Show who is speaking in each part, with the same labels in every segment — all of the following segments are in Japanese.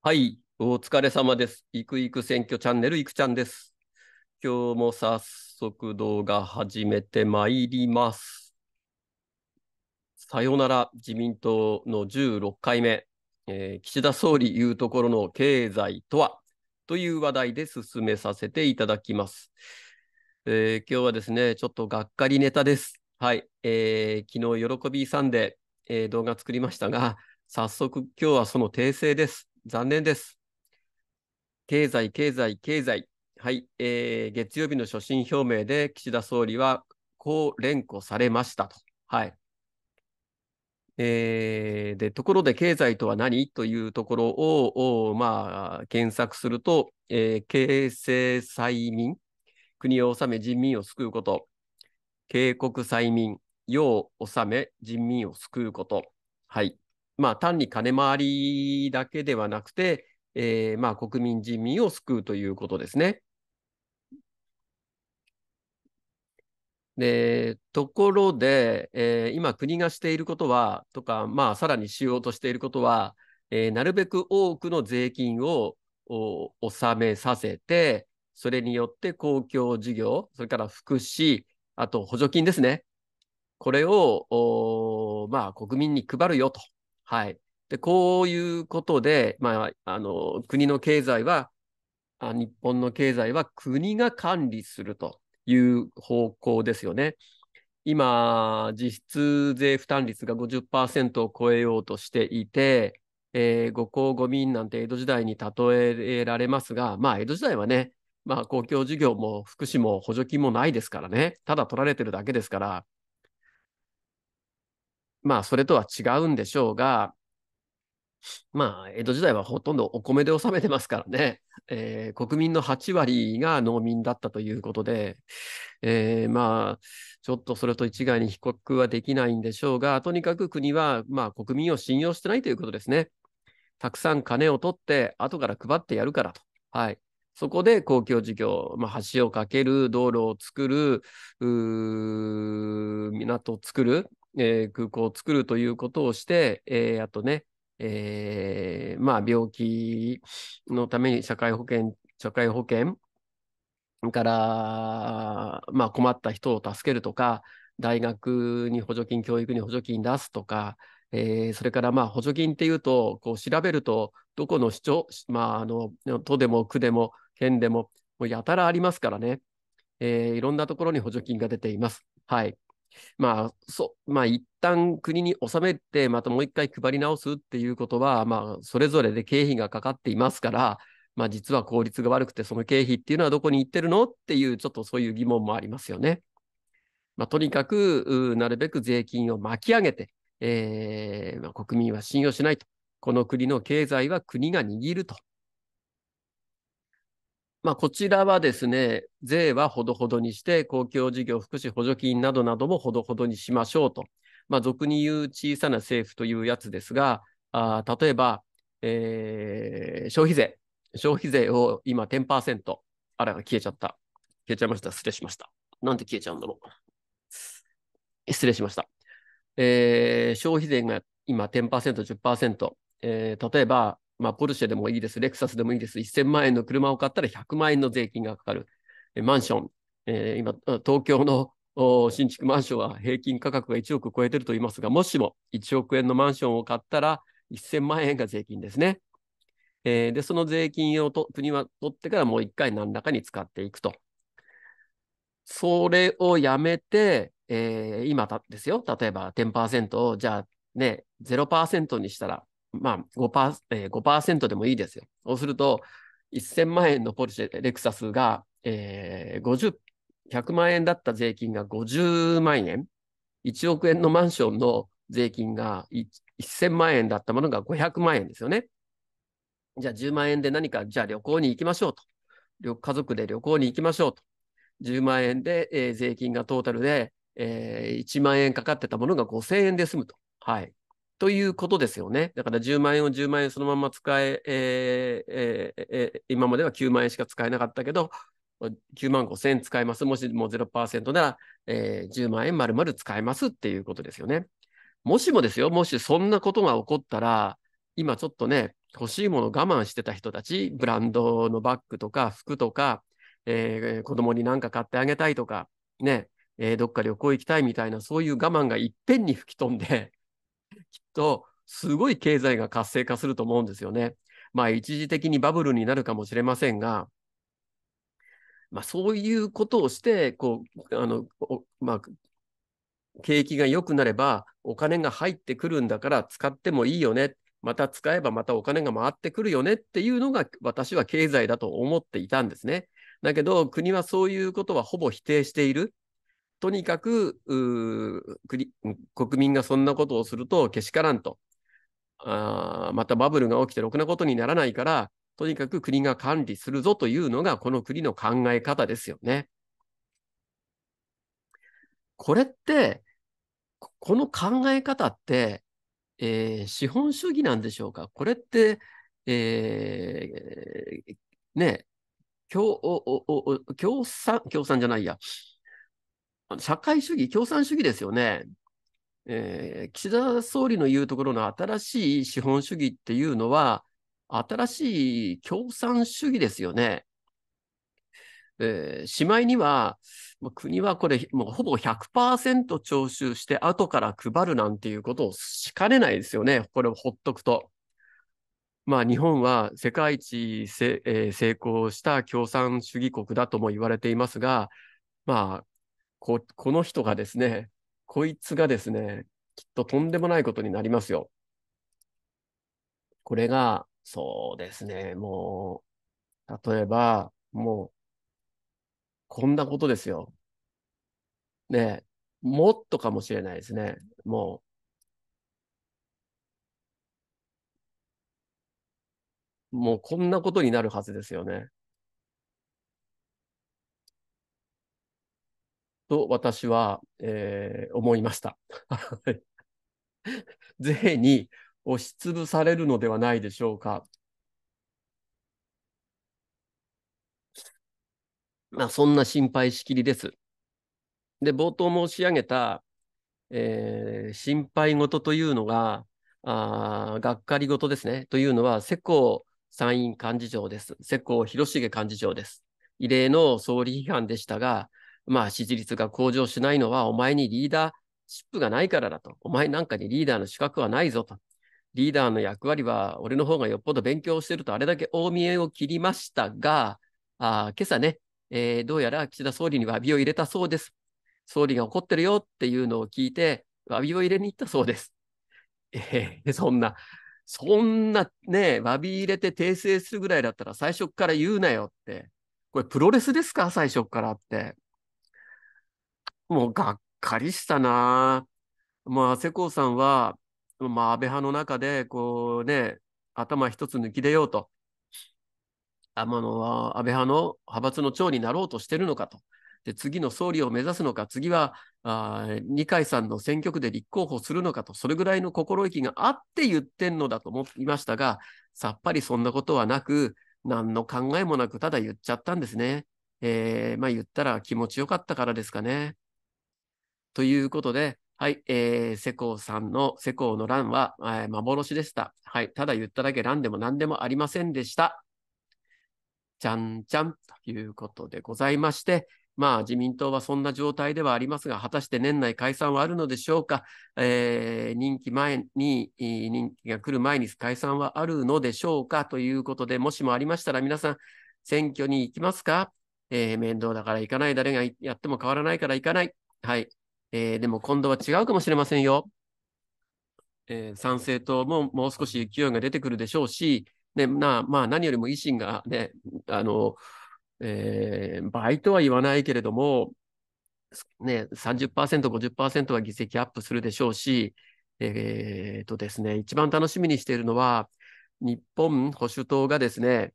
Speaker 1: はい、お疲れ様です。いくいく選挙チャンネルいくちゃんです。今日も早速動画始めてまいります。さよなら自民党の16回目、えー、岸田総理いうところの経済とはという話題で進めさせていただきます。えー、今日はですね、ちょっとがっかりネタです。はい、えー、昨日喜びさんで、えー、動画作りましたが、早速今日はその訂正です。残念です。経済、経済、経済。はい、えー、月曜日の所信表明で岸田総理は、こう連呼されましたと。はい。えー、で、ところで経済とは何というところを、まあ、検索すると、えー、形成催眠、国を治め人民を救うこと、警告催眠、世を治め人民を救うこと、はい、まあ、単に金回りだけではなくて、えー、まあ、国民人民を救うということですね。でところで、えー、今、国がしていることは、とか、まあ、さらにしようとしていることは、えー、なるべく多くの税金を納めさせて、それによって公共事業、それから福祉、あと補助金ですね、これを、まあ、国民に配るよとはい。で、こういうことで、まあ、あの、国の経済は、あ日本の経済は国が管理するという方向ですよね。今、実質税負担率が50%を超えようとしていて、えー、ご公ご民なんて江戸時代に例えられますが、まあ、江戸時代はね、まあ、公共事業も福祉も補助金もないですからね、ただ取られてるだけですから、まあ、それとは違うんでしょうが、まあ、江戸時代はほとんどお米で納めてますからね、えー、国民の8割が農民だったということで、えー、まあ、ちょっとそれと一概に被告はできないんでしょうが、とにかく国は、まあ、国民を信用してないということですね。たくさん金を取って、後から配ってやるからと。はい。そこで公共事業、まあ、橋を架ける、道路を作る、港を作る、えー、空港を作るということをして、えー、あとね、えー、まあ、病気のために社会保険、社会保険から、まあ、困った人を助けるとか、大学に補助金、教育に補助金出すとか、えー、それからまあ補助金っていうと、こう調べると、どこの市長、まあ、あの都でも区でも県でも、もうやたらありますからね、えー、いろんなところに補助金が出ています。はいまあ、そまあ、一旦国に納めて、またもう一回配り直すっていうことは、まあ、それぞれで経費がかかっていますから、まあ、実は効率が悪くて、その経費っていうのはどこに行ってるのっていう、ちょっとそういう疑問もありますよね。まあ、とにかく、なるべく税金を巻き上げて、えーまあ、国民は信用しないと。この国の経済は国が握るとまあ、こちらはですね、税はほどほどにして、公共事業、福祉補助金などなどもほどほどにしましょうと。まあ、俗に言う小さな政府というやつですが、あ例えば、えー、消費税。消費税を今10%。あら、消えちゃった。消えちゃいました。失礼しました。なんで消えちゃうんだろう。失礼しました。えー、消費税が今10%、10%。えー、例えば、まあ、ポルシェでもいいです、レクサスでもいいです、1000万円の車を買ったら100万円の税金がかかる。マンション、えー、今、東京の新築マンションは平均価格が1億超えてると言いますが、もしも1億円のマンションを買ったら1000万円が税金ですね。えー、で、その税金をと国は取ってからもう1回何らかに使っていくと。それをやめて、えー、今ですよ、例えば10%をじゃあね、0%にしたらまあ5%、えー、5%でもいいですよ。そうすると、1000万円のポルシェ、レクサスが、えー、50、100万円だった税金が50万円、1億円のマンションの税金が1000万円だったものが500万円ですよね。じゃあ10万円で何か、じゃあ旅行に行きましょうと。家族で旅行に行きましょうと。10万円で、えー、税金がトータルで、えー、1万円かかってたものが5000円で済むと。はい。ということですよね。だから10万円を10万円そのまま使え、えーえー、今までは9万円しか使えなかったけど、9万5千円使えます。もしもう0%なら、えー、10万円まる使えますっていうことですよね。もしもですよ、もしそんなことが起こったら、今ちょっとね、欲しいもの我慢してた人たち、ブランドのバッグとか服とか、えー、子供に何か買ってあげたいとか、ね、えー、どっか旅行行きたいみたいな、そういう我慢がいっぺんに吹き飛んできっとすごい経済が活性化すると思うんですよね。まあ、一時的にバブルになるかもしれませんが、まあ、そういうことをして、こう、あの、まあ、景気が良くなれば、お金が入ってくるんだから使ってもいいよね。また使えばまたお金が回ってくるよねっていうのが私は経済だと思っていたんですね。だけど国はそういうことはほぼ否定している。とにかく国民がそんなことをするとけしからんとあ、またバブルが起きてろくなことにならないから、とにかく国が管理するぞというのがこの国の考え方ですよね。これって、この考え方って、えー、資本主義なんでしょうかこれって、えー、ね、共産、共産じゃないや、社会主義、共産主義ですよね。えー、岸田総理の言うところの新しい資本主義っていうのは、新しい共産主義ですよね。えー、しまいには、国はこれ、もうほぼ100%徴収して、後から配るなんていうことをしかねないですよね、これをほっとくと。まあ、日本は世界一せ、えー、成功した共産主義国だとも言われていますが、まあ、ここの人がですね、こいつがですね、きっととんでもないことになりますよ。これが、そうですね、もう、例えば、もう、こんなことですよ。ねもっとかもしれないですね。もう、もうこんなことになるはずですよね。と私は、えー、思いました。税に押しつぶされるのではないでしょうか。まあ、そんな心配しきりです。で、冒頭申し上げた、えー、心配事というのが、あがっかり事ですね。というのは、世耕参院幹事長です。世耕広重幹事長です。異例の総理批判でしたが、まあ、支持率が向上しないのは、お前にリーダーシップがないからだと。お前なんかにリーダーの資格はないぞと。リーダーの役割は、俺の方がよっぽど勉強してると、あれだけ大見えを切りましたが、あ今朝ね、えー、どうやら岸田総理に詫びを入れたそうです。総理が怒ってるよっていうのを聞いて、詫びを入れに行ったそうです。えー、そんな、そんなね、詫び入れて訂正するぐらいだったら最初から言うなよって。これプロレスですか最初からって。もうがっかりしたな。まあ、世耕さんは、まあ、安倍派の中で、こうね、頭一つ抜き出ようと。あの安倍派の派閥の長になろうとしてるのかと。で次の総理を目指すのか、次はあ二階さんの選挙区で立候補するのかと、それぐらいの心意気があって言ってんのだと思いましたが、さっぱりそんなことはなく、何の考えもなく、ただ言っちゃったんですね。えー、まあ言ったら気持ちよかったからですかね。ということで、はい、えー、世耕さんの世耕の乱は、えー、幻でした。はい、ただ言っただけ乱でも何でもありませんでした。じゃんじゃんということでございまして、まあ、自民党はそんな状態ではありますが、果たして年内解散はあるのでしょうか、えー、任期前に、任期が来る前に解散はあるのでしょうかということで、もしもありましたら皆さん、選挙に行きますか、えー、面倒だから行かない、誰がやっても変わらないから行かない。はい、えー、でも今度は違うかもしれませんよ。えー、参政党ももう少し勢いが出てくるでしょうし、ねなまあ、何よりも維新が、ねあのえー、倍とは言わないけれども、ね、30%、50%は議席アップするでしょうし、えー、とですね、一番楽しみにしているのは、日本保守党がですね、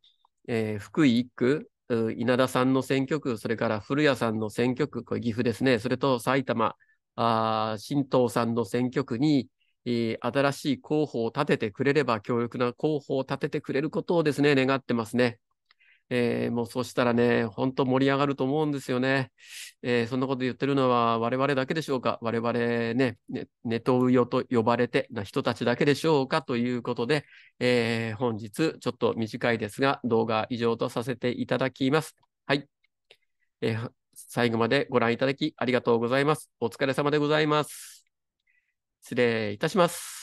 Speaker 1: えー、福井1区、稲田さんの選挙区、それから古谷さんの選挙区、これ岐阜ですね、それと埼玉、あ新党さんの選挙区に、えー、新しい候補を立ててくれれば、強力な候補を立ててくれることをですね、願ってますね。えー、もうそうしたらね、本当盛り上がると思うんですよね。えー、そんなこと言ってるのは我々だけでしょうか我々ね、ネネトウヨと呼ばれてな人たちだけでしょうかということで、えー、本日ちょっと短いですが、動画以上とさせていただきます。はい。え最後までご覧いただきありがとうございます。お疲れ様でございます。失礼いたします。